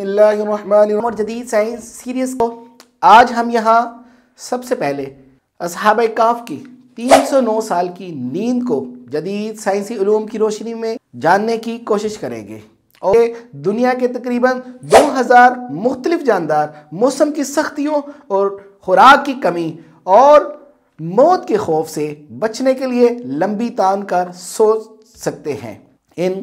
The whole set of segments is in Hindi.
और जदीद साइंस सीरीज़ को आज हम यहाँ सबसे पहले अब काफ की 309 साल की नींद को जदीद साइंसी ूम की रोशनी में जानने की कोशिश करेंगे और दुनिया के तकरीबन 2000 मुख्तलिफ जानदार मौसम की सख्तियों और खुराक की कमी और मौत के खौफ से बचने के लिए लंबी तान कर सोच सकते हैं इन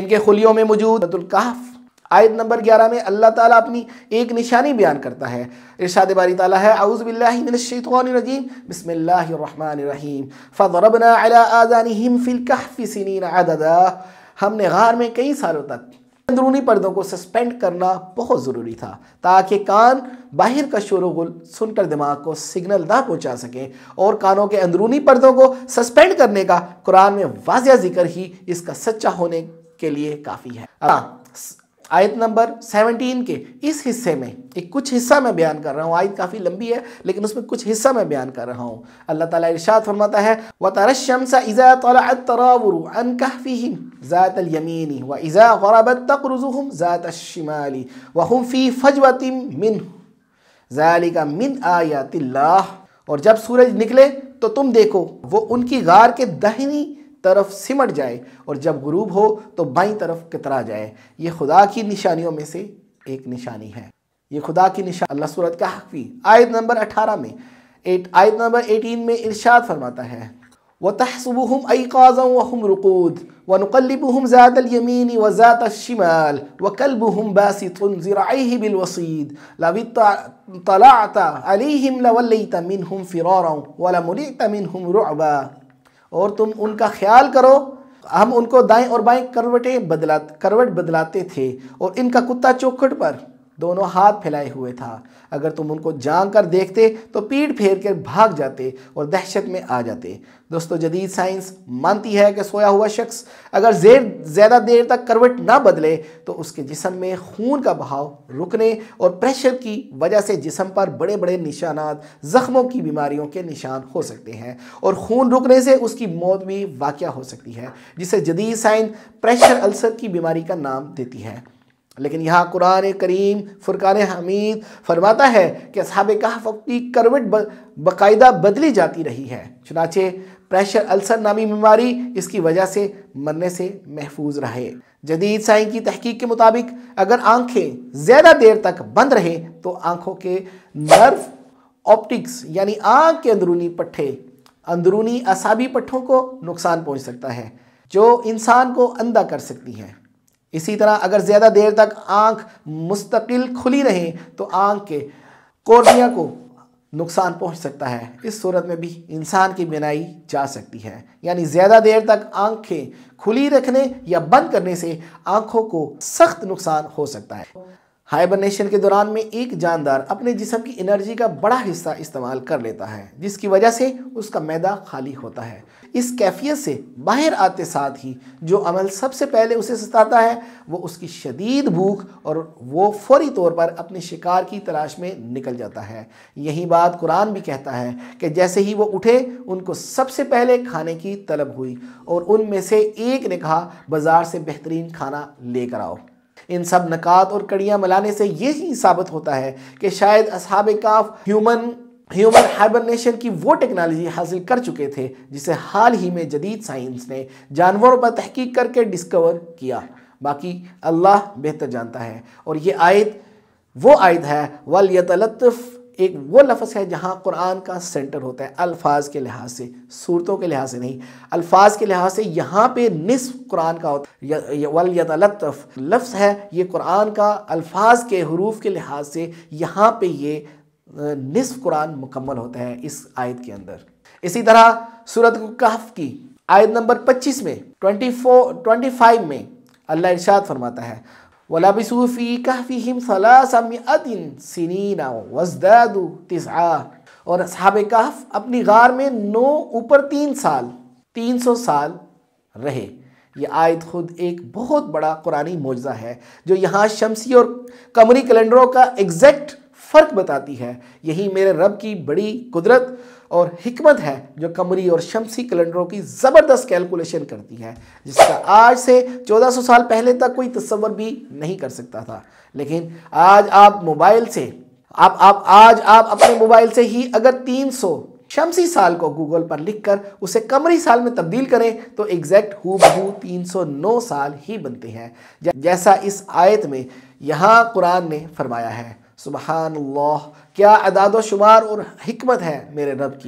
इनके खुलियों में मौजूद कहफ आयत नंबर ग्यारह में अल्लाह ताला अपनी एक निशानी बयान करता है इरशाद बारी ताला है आउज़बिल्लिनशैतरजीम अला आज़ानिहिम फिल कहफ़ सिनीन अददा हमने गार में कई सालों तक अंदरूनी पर्दों को सस्पेंड करना बहुत ज़रूरी था ताकि कान बाहर का शोर गुल सुनकर दिमाग को सिग्नल ना पहुंचा सकें और कानों के अंदरूनी पर्दों को सस्पेंड करने का कुरान में वाजिया जिक्र ही इसका सच्चा होने के लिए काफ़ी है आयत नंबर 17 के इस हिस्से में एक कुछ हिस्सा मैं बयान कर रहा हूँ आयत काफ़ी लंबी है लेकिन उसमें कुछ हिस्सा मैं बयान कर रहा हूँ अल्लाह ताला इरशाद फरमाता है व तरशमसा इज़ा तलअत तरावरु अन कहफिहिम ज़ात अल-यमीनी व इज़ा गरबत तकरुजुहुम ज़ात अश-शिमाली व हुम फी फजवतिम मिन ज़ालिका मिन आयातिल्लाह और जब सूरज निकले तो तुम देखो वो उनकी गार के दहनी तरफ सिमट जाए और जब गुरूब हो तो बाई तरफ कितरा जाए ये खुदा की निशानियों में से एक निशानी है ये खुदा की निशान अल्लाह सूरत का हक भी आयत नंबर अठारह में एट आयत नंबर एटीन में इरशाद फरमाता है व तहसबुम अकाज़ वहम रुकूद व नकलबहम ज़्यादलयमीन वज़ात शिमाल व कलबहम बासितराही बिलवसीद लवित तलाता अली अलहिम लवल्लम फ़िरारा वलमुलित मिनहम रुबा और तुम उनका ख्याल करो हम उनको दाएं और बाएं करवटें बदला करवट बदलाते थे और इनका कुत्ता चौखट पर दोनों हाथ फैलाए हुए था अगर तुम उनको जान कर देखते तो पीठ फेर कर भाग जाते और दहशत में आ जाते दोस्तों जदीद साइंस मानती है कि सोया हुआ शख्स अगर जेर ज़्यादा देर तक करवट ना बदले तो उसके जिसम में खून का बहाव रुकने और प्रेशर की वजह से जिसम पर बड़े बड़े निशानात ज़ख्मों की बीमारियों के निशान हो सकते हैं और खून रुकने से उसकी मौत भी वाक़ हो सकती है जिसे जदीद साइंस प्रेशर अल्सर की बीमारी का नाम देती है लेकिन यहाँ कुरान करीम फ़ुरक़ान हमीद फरमाता है कि अब कहा अपनी करवट बाकायदा बदली जाती रही है चुनाचे प्रेशर अल्सर नामी बीमारी इसकी वजह से मरने से महफूज रहे जदीद साइंस की तहकीक के मुताबिक अगर आंखें ज़्यादा देर तक बंद रहें तो आंखों के नर्व ऑप्टिक्स यानी आँख के अंदरूनी पट्ठे अंदरूनी असाबी पट्ठों को नुकसान पहुँच सकता है जो इंसान को अंधा कर सकती हैं इसी तरह अगर ज़्यादा देर तक आँख मुस्तकिल खुली रहे तो आँख के कोर्निया को नुकसान पहुंच सकता है इस सूरत में भी इंसान की बिनाई जा सकती है यानी ज़्यादा देर तक आँखें खुली रखने या बंद करने से आँखों को सख्त नुकसान हो सकता है हाइबरनेशन के दौरान में एक जानदार अपने जिसम की एनर्जी का बड़ा हिस्सा इस्तेमाल कर लेता है जिसकी वजह से उसका मैदा खाली होता है इस कैफियत से बाहर आते साथ ही जो अमल सबसे पहले उसे सताता है वो उसकी शदीद भूख और वो फौरी तौर पर अपने शिकार की तलाश में निकल जाता है यही बात कुरान भी कहता है कि जैसे ही वो उठे उनको सबसे पहले खाने की तलब हुई और उनमें से एक ने कहा बाज़ार से बेहतरीन खाना लेकर आओ इन सब नकात और कड़ियाँ मिलाने से ये साबित होता है कि शायद असहाब काफ ह्यूमन ह्यूमन हाइबरनेशन की वो टेक्नोलॉजी हासिल कर चुके थे जिसे हाल ही में जदीद साइंस ने जानवरों पर तहकीक करके डिस्कवर किया बाकी अल्लाह बेहतर जानता है और ये आयत वो आयत है वल यतलतफ़ एक वो लफ्ज़ है जहाँ कुरान का सेंटर होता है अल्फाज के लिहाज से सूरतों के लिहाज से नहीं अल्फाज के लिहाज से यहाँ पे निसफ कुरान का होता है लफ्ज़ है ये कुरान का अल्फाज के हरूफ के लिहाज से यहाँ पे ये निसफ कुरान मुकम्मल होता है इस आयत के अंदर इसी तरह सूरत कहफ की आयत नंबर 25 में 24 25 में अल्लाह इर्शाद फरमाता है वलबिसू फ़ी और असहाब कहफ अपनी गार में नौ ऊपर तीन साल तीन सौ साल रहे ये आयत खुद एक बहुत बड़ा कुरानी मुआजा है जो यहाँ शमसी और कमरी कैलेंडरों का एग्जैक्ट फ़र्क बताती है यही मेरे रब की बड़ी कुदरत और हमत है जो कमरी और शमसी कैलेंडरों की ज़बरदस्त कैलकुलेशन करती है जिसका आज से 1400 साल पहले तक कोई तस्वर भी नहीं कर सकता था लेकिन आज आप मोबाइल से आप आप आज आप अपने मोबाइल से ही अगर 300 शमसी साल को गूगल पर लिखकर उसे कमरी साल में तब्दील करें तो एग्जैक्ट हु बहू तीन साल ही बनते हैं जैसा इस आयत में यहाँ कुरान ने फरमाया है सुबहान अल्लाह क्या अदाद शुमार और हमत है मेरे रब की